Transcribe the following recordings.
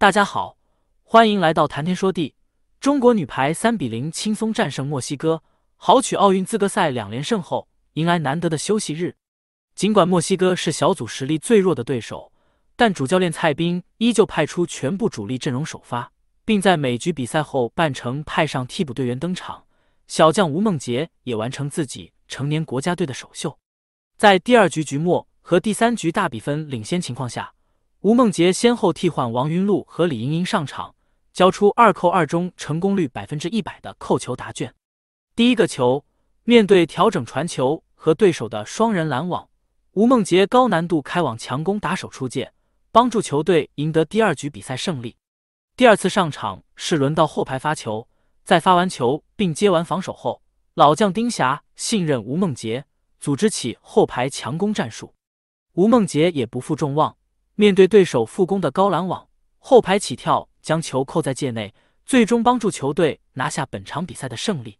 大家好，欢迎来到谈天说地。中国女排三比零轻松战胜墨西哥，豪取奥运资格赛两连胜后，迎来难得的休息日。尽管墨西哥是小组实力最弱的对手，但主教练蔡斌依旧派出全部主力阵容首发，并在每局比赛后半程派上替补队员登场。小将吴梦洁也完成自己成年国家队的首秀。在第二局局末和第三局大比分领先情况下。吴梦洁先后替换王云露和李盈莹上场，交出二扣二中成功率百分之一百的扣球答卷。第一个球，面对调整传球和对手的双人拦网，吴梦洁高难度开网强攻，打手出界，帮助球队赢得第二局比赛胜利。第二次上场是轮到后排发球，在发完球并接完防守后，老将丁霞信任吴梦洁，组织起后排强攻战术。吴梦洁也不负众望。面对对手复攻的高拦网，后排起跳将球扣在界内，最终帮助球队拿下本场比赛的胜利。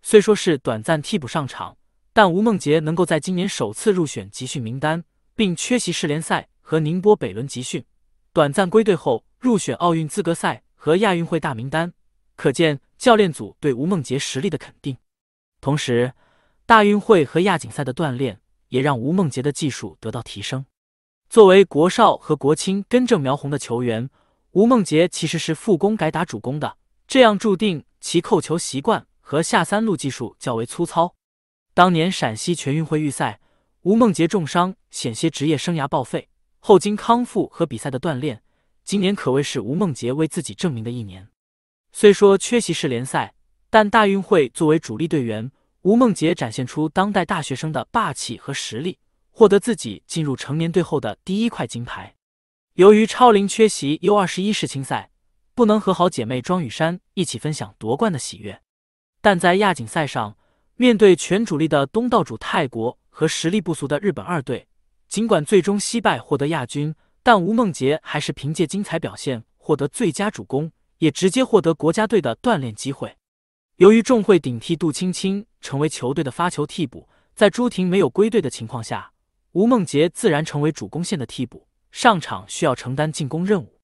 虽说是短暂替补上场，但吴梦洁能够在今年首次入选集训名单，并缺席世联赛和宁波北仑集训，短暂归队后入选奥运资格赛和亚运会大名单，可见教练组对吴梦洁实力的肯定。同时，大运会和亚锦赛的锻炼也让吴梦洁的技术得到提升。作为国少和国青根正苗红的球员，吴梦洁其实是副攻改打主攻的，这样注定其扣球习惯和下三路技术较为粗糙。当年陕西全运会预赛，吴梦洁重伤，险些职业生涯报废。后经康复和比赛的锻炼，今年可谓是吴梦洁为自己证明的一年。虽说缺席世联赛，但大运会作为主力队员，吴梦洁展现出当代大学生的霸气和实力。获得自己进入成年队后的第一块金牌。由于超龄缺席 U21 世青赛，不能和好姐妹庄雨珊一起分享夺冠的喜悦。但在亚锦赛上，面对全主力的东道主泰国和实力不俗的日本二队，尽管最终惜败获得亚军，但吴梦洁还是凭借精彩表现获得最佳主攻，也直接获得国家队的锻炼机会。由于仲会顶替杜青青成为球队的发球替补，在朱婷没有归队的情况下。吴梦洁自然成为主攻线的替补，上场需要承担进攻任务。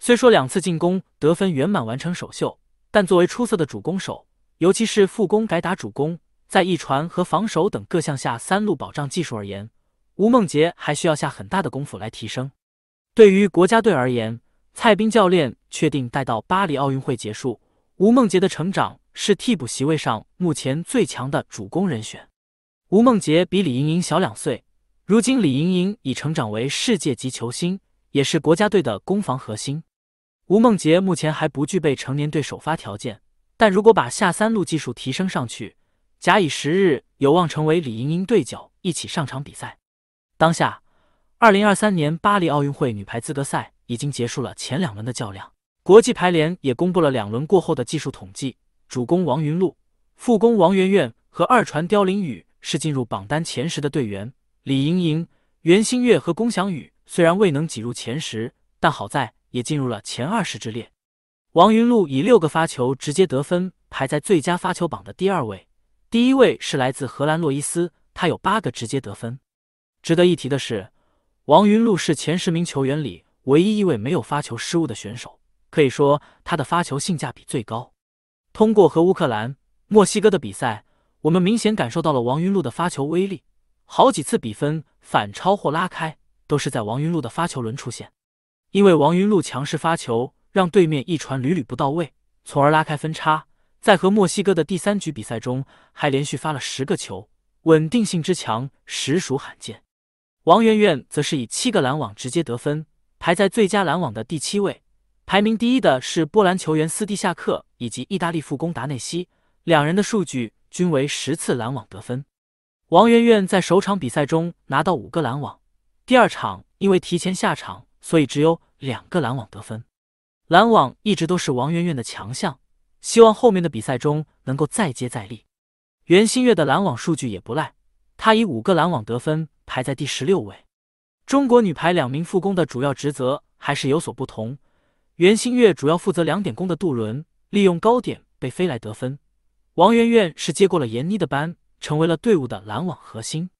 虽说两次进攻得分圆满完成首秀，但作为出色的主攻手，尤其是副攻改打主攻，在一传和防守等各项下三路保障技术而言，吴梦洁还需要下很大的功夫来提升。对于国家队而言，蔡斌教练确定带到巴黎奥运会结束，吴梦洁的成长是替补席位上目前最强的主攻人选。吴梦洁比李盈莹小两岁。如今，李盈莹已成长为世界级球星，也是国家队的攻防核心。吴梦洁目前还不具备成年队首发条件，但如果把下三路技术提升上去，假以时日，有望成为李盈莹对角一起上场比赛。当下，二零二三年巴黎奥运会女排资格赛已经结束了前两轮的较量，国际排联也公布了两轮过后的技术统计。主攻王云璐、副攻王媛媛和二传刁琳宇是进入榜单前十的队员。李盈莹、袁心玥和龚翔宇虽然未能挤入前十，但好在也进入了前二十之列。王云璐以六个发球直接得分，排在最佳发球榜的第二位，第一位是来自荷兰洛伊斯，他有八个直接得分。值得一提的是，王云璐是前十名球员里唯一一位没有发球失误的选手，可以说他的发球性价比最高。通过和乌克兰、墨西哥的比赛，我们明显感受到了王云璐的发球威力。好几次比分反超或拉开，都是在王云禄的发球轮出现，因为王云禄强势发球，让对面一传屡屡不到位，从而拉开分差。在和墨西哥的第三局比赛中，还连续发了十个球，稳定性之强，实属罕见。王媛媛则是以七个拦网直接得分，排在最佳拦网的第七位。排名第一的是波兰球员斯蒂下克以及意大利副攻达内西，两人的数据均为十次拦网得分。王媛媛在首场比赛中拿到五个篮网，第二场因为提前下场，所以只有两个篮网得分。篮网一直都是王媛媛的强项，希望后面的比赛中能够再接再厉。袁心玥的拦网数据也不赖，她以五个篮网得分排在第十六位。中国女排两名副攻的主要职责还是有所不同。袁心玥主要负责两点攻的杜轮，利用高点被飞来得分。王媛媛是接过了闫妮的班。成为了队伍的拦网核心，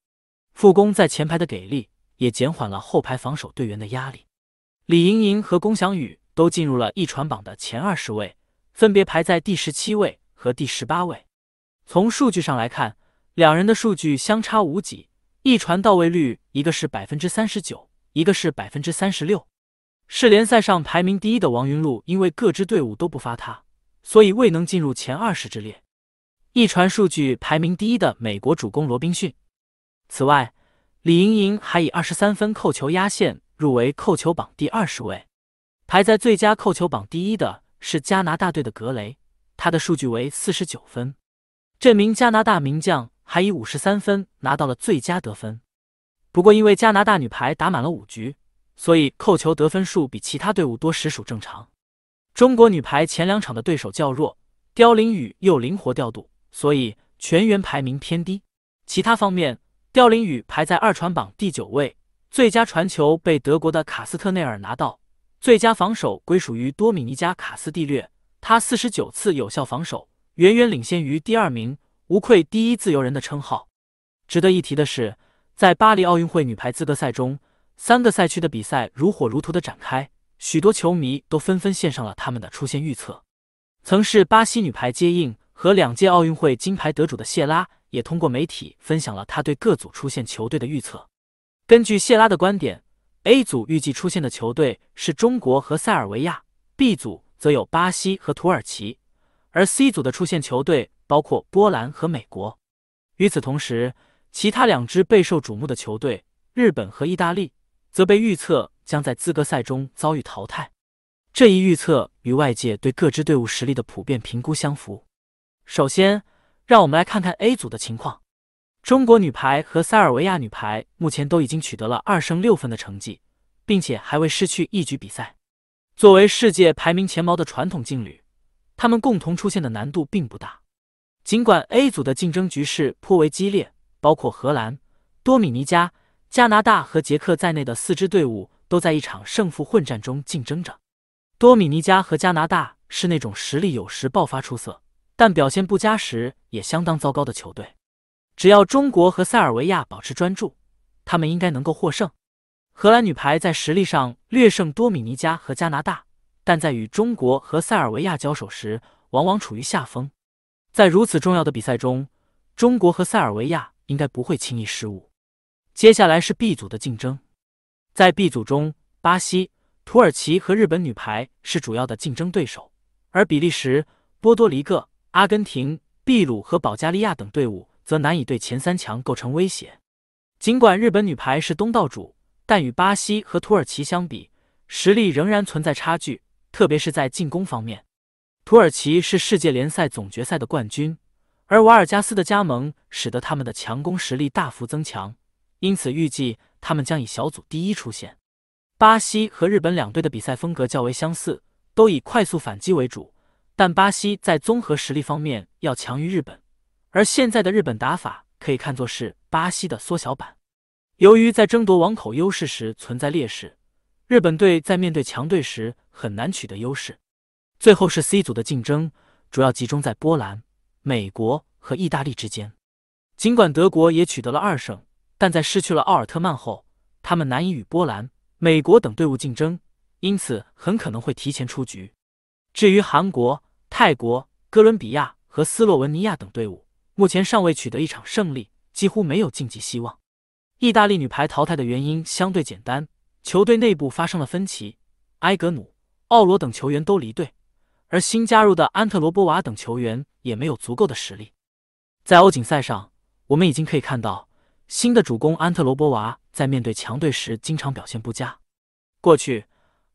副工在前排的给力也减缓了后排防守队员的压力。李盈莹和龚翔宇都进入了一传榜的前二十位，分别排在第十七位和第十八位。从数据上来看，两人的数据相差无几，一传到位率一个是百分之三十九，一个是百分之三十六。是联赛上排名第一的王云露，因为各支队伍都不发他，所以未能进入前二十之列。一传数据排名第一的美国主攻罗宾逊。此外，李盈莹还以二十三分扣球压线入围扣球榜第二十位。排在最佳扣球榜第一的是加拿大队的格雷，她的数据为四十九分。这名加拿大名将还以五十三分拿到了最佳得分。不过，因为加拿大女排打满了五局，所以扣球得分数比其他队伍多，实属正常。中国女排前两场的对手较弱，刁琳宇又灵活调度。所以全员排名偏低。其他方面，刁琳宇排在二传榜第九位，最佳传球被德国的卡斯特内尔拿到，最佳防守归属于多米尼加卡斯蒂略，他四十九次有效防守，远远领先于第二名，无愧第一自由人的称号。值得一提的是，在巴黎奥运会女排资格赛中，三个赛区的比赛如火如荼的展开，许多球迷都纷纷献上了他们的出线预测。曾是巴西女排接应。和两届奥运会金牌得主的谢拉也通过媒体分享了他对各组出现球队的预测。根据谢拉的观点，A 组预计出现的球队是中国和塞尔维亚，B 组则有巴西和土耳其，而 C 组的出现球队包括波兰和美国。与此同时，其他两支备受瞩目的球队日本和意大利则被预测将在资格赛中遭遇淘汰。这一预测与外界对各支队伍实力的普遍评估相符。首先，让我们来看看 A 组的情况。中国女排和塞尔维亚女排目前都已经取得了二胜六分的成绩，并且还未失去一局比赛。作为世界排名前茅的传统劲旅，她们共同出现的难度并不大。尽管 A 组的竞争局势颇为激烈，包括荷兰、多米尼加、加拿大和捷克在内的四支队伍都在一场胜负混战中竞争着。多米尼加和加拿大是那种实力有时爆发出色。但表现不佳时也相当糟糕的球队，只要中国和塞尔维亚保持专注，他们应该能够获胜。荷兰女排在实力上略胜多米尼加和加拿大，但在与中国和塞尔维亚交手时，往往处于下风。在如此重要的比赛中，中国和塞尔维亚应该不会轻易失误。接下来是 B 组的竞争，在 B 组中，巴西、土耳其和日本女排是主要的竞争对手，而比利时、波多黎各。阿根廷、秘鲁和保加利亚等队伍则难以对前三强构成威胁。尽管日本女排是东道主，但与巴西和土耳其相比，实力仍然存在差距，特别是在进攻方面。土耳其是世界联赛总决赛的冠军，而瓦尔加斯的加盟使得他们的强攻实力大幅增强，因此预计他们将以小组第一出现。巴西和日本两队的比赛风格较为相似，都以快速反击为主。但巴西在综合实力方面要强于日本，而现在的日本打法可以看作是巴西的缩小版。由于在争夺网口优势时存在劣势，日本队在面对强队时很难取得优势。最后是 C 组的竞争，主要集中在波兰、美国和意大利之间。尽管德国也取得了二胜，但在失去了奥尔特曼后，他们难以与波兰、美国等队伍竞争，因此很可能会提前出局。至于韩国，泰国、哥伦比亚和斯洛文尼亚等队伍目前尚未取得一场胜利，几乎没有晋级希望。意大利女排淘汰的原因相对简单，球队内部发生了分歧，埃格努、奥罗等球员都离队，而新加入的安特罗波娃等球员也没有足够的实力。在欧锦赛上，我们已经可以看到新的主攻安特罗波娃在面对强队时经常表现不佳。过去，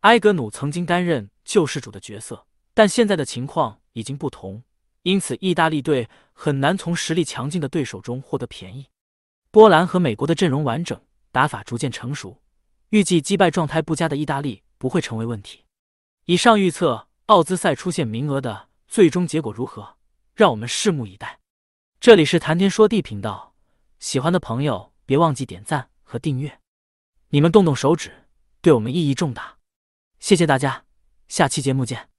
埃格努曾经担任救世主的角色。但现在的情况已经不同，因此意大利队很难从实力强劲的对手中获得便宜。波兰和美国的阵容完整，打法逐渐成熟，预计击败状态不佳的意大利不会成为问题。以上预测奥兹赛出现名额的最终结果如何，让我们拭目以待。这里是谈天说地频道，喜欢的朋友别忘记点赞和订阅，你们动动手指对我们意义重大。谢谢大家，下期节目见。